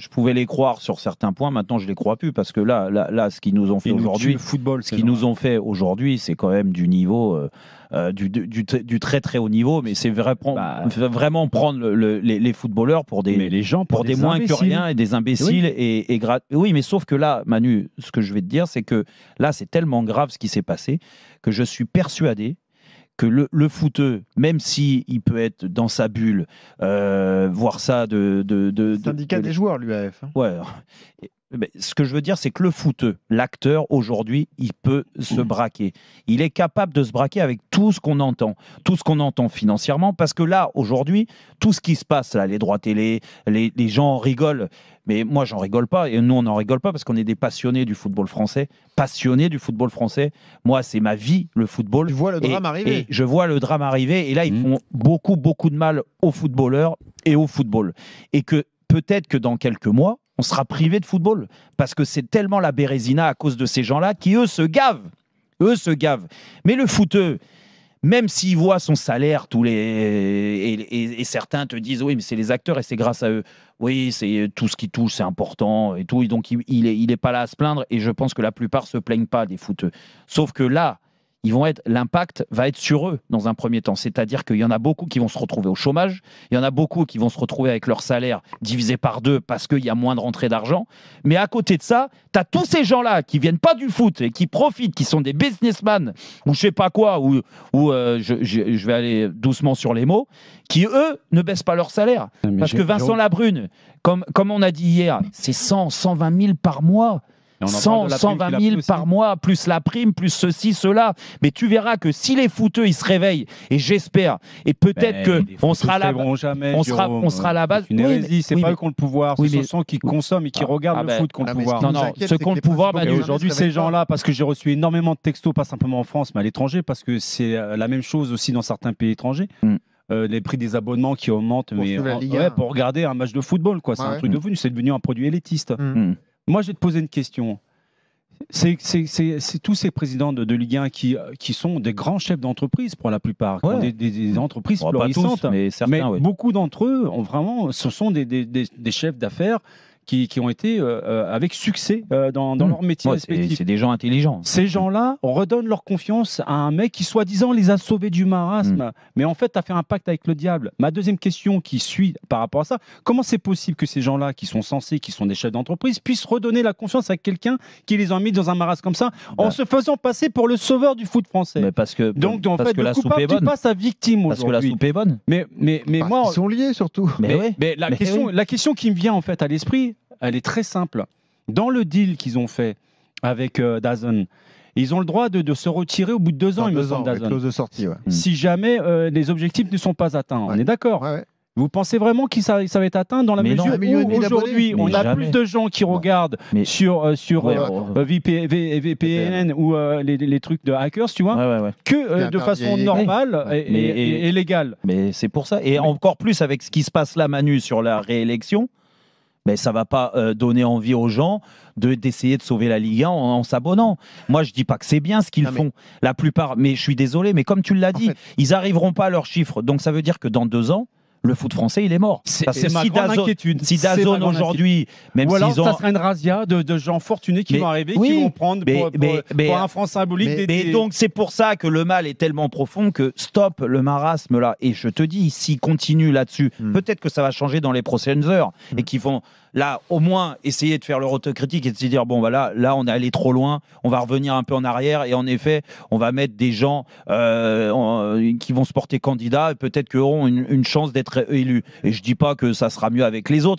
je pouvais les croire sur certains points. Maintenant, je les crois plus parce que là, là, ce qu'ils nous ont fait aujourd'hui, football, ce qu'ils nous ont fait aujourd'hui, c'est quand même du niveau. Euh, euh, du, très très haut niveau, mais c'est bah. vraiment prendre les, footballeurs pour des, les gens, pour, des, moins que rien et des imbéciles. Et, oui, mais sauf que là, Manu, ce que je vais te dire, c'est que là, c'est tellement grave ce qui s'est passé que je suis persuadé que le, le footeux, même si il peut être dans sa bulle, euh, voir ça de, de, syndicat des joueurs, l'UAF. Hein ce que je veux dire, c'est que le foot, l'acteur, aujourd'hui, il peut se mmh. braquer. Il est capable de se braquer avec tout ce qu'on entend. Tout ce qu'on entend financièrement, parce que là, aujourd'hui, tout ce qui se passe, là, les droits télé, les, les gens rigolent. Mais moi, j'en rigole pas. Et nous, on n'en rigole pas parce qu'on est des passionnés du football français. Passionnés du football français. Moi, c'est ma vie, le football. Je vois le drame arriver. Et je vois le drame arriver. Et là, ils mmh. font beaucoup, beaucoup de mal aux footballeurs et au football. Et que peut-être que dans quelques mois, on sera privé de football. Parce que c'est tellement la bérésina à cause de ces gens-là qui, eux, se gavent. Eux se gavent. Mais le footeux, même s'il voit son salaire tous les et, certains te disent oui mais c'est les acteurs et c'est grâce à eux oui c'est tout ce qui touche c'est important et tout donc il, il, est, il pas là à se plaindre et je pense que la plupart se plaignent pas des footeux sauf que là ils vont être, l'impact va être sur eux dans un premier temps. C'est-à-dire qu'il y en a beaucoup qui vont se retrouver au chômage, il y en a beaucoup qui vont se retrouver avec leur salaire divisé par deux parce qu'il y a moins de rentrée d'argent. Mais à côté de ça, tu as tous ces gens-là qui viennent pas du foot et qui profitent, qui sont des businessmen ou je sais pas quoi, ou, ou euh, je, vais aller doucement sur les mots, qui eux ne baissent pas leur salaire. parce que Vincent Labrune, comme, comme on a dit hier, c'est 100, 120 000 par mois. 120 000 par mois, plus la prime, plus ceci, cela. Mais tu verras que si les fouteux, ils se réveillent, et j'espère, et peut-être qu'on que on sera là, jamais, on sera, on sera à la base. c'est pas eux qui ont le pouvoir, ce sont qui consomment et qui ah. regardent ah le bah, foot qui le pouvoir. Non, non, le pouvoir, aujourd'hui, ces gens-là, parce que j'ai reçu énormément de textos, pas simplement en France, mais à l'étranger, parce que c'est euh, la même chose aussi dans certains pays étrangers. Mm. Euh, les prix des abonnements qui augmentent pour, mais, pour regarder un match de football. quoi. C'est un truc devenu c'est devenu un produit élitiste. Mm. Mm. Moi, je vais te poser une question. C'est tous ces présidents de, Ligue 1 qui, sont des grands chefs d'entreprise pour la plupart, des, entreprises florissantes. mais, beaucoup d'entre eux vraiment, ce sont des chefs d'affaires qui, ont été euh, euh, avec succès euh, dans, hmm. leur métier respectif. C'est des gens intelligents. Ces gens-là redonnent leur confiance à un mec qui, soi-disant, les a sauvés du marasme, hmm. mais en fait, a fait un pacte avec le diable. Ma deuxième question qui suit par rapport à ça, comment c'est possible que ces gens-là, qui sont censés, qui sont des chefs d'entreprise, puissent redonner la confiance à quelqu'un qui les a mis dans un marasme comme ça, en bah. se faisant passer pour le sauveur du foot français parce que, Donc, en parce que la soupe est bonne. victime Parce que la soupe est bonne. Mais, mais, mais moi. Ils sont liés surtout. Mais, mais la, question, la question qui me vient en fait à l'esprit, elle est très simple. Dans le deal qu'ils ont fait avec euh, Dazon, ils ont le droit de, se retirer au bout de deux ans, deux me ans, de sortie, Si hmm. jamais euh, les objectifs ne sont pas atteints, on est d'accord vous pensez vraiment que ça, va être atteint dans la mesure où aujourd'hui on a plus de gens qui regardent sur, euh, sur euh, VPN ou les, trucs de hackers, tu vois, que de façon normale et, et, légale. Mais c'est pour ça. Et encore plus avec ce qui se passe là, Manu, sur la réélection mais ça va pas euh, donner envie aux gens de d'essayer de sauver la Ligue 1 en, s'abonnant. Moi, je ne dis pas que c'est bien ce qu'ils font. La plupart, mais je suis désolé, mais comme tu l'as dit, ils n'arriveront pas à leurs chiffres. Donc ça veut dire que dans deux ans, le foot français, il est mort. C'est ma grande inquiétude. Si aujourd'hui, même Ou alors, ça sera une razzia de, gens fortunés qui vont arriver, qui vont prendre pour, un franc symbolique. donc, c'est pour ça que le mal est tellement profond que stop le marasme là. Et je te dis, s'il continue là-dessus, hmm. peut-être que ça va changer dans les prochaines heures hmm. et qu'ils vont là au moins essayer de faire leur autocritique et de se dire bon voilà là, on est allé trop loin on va revenir un peu en arrière et en effet on va mettre des gens euh, qui vont se porter candidats et peut-être qu'ils auront une chance d'être élu. Et je dis pas que ça sera mieux avec les autres,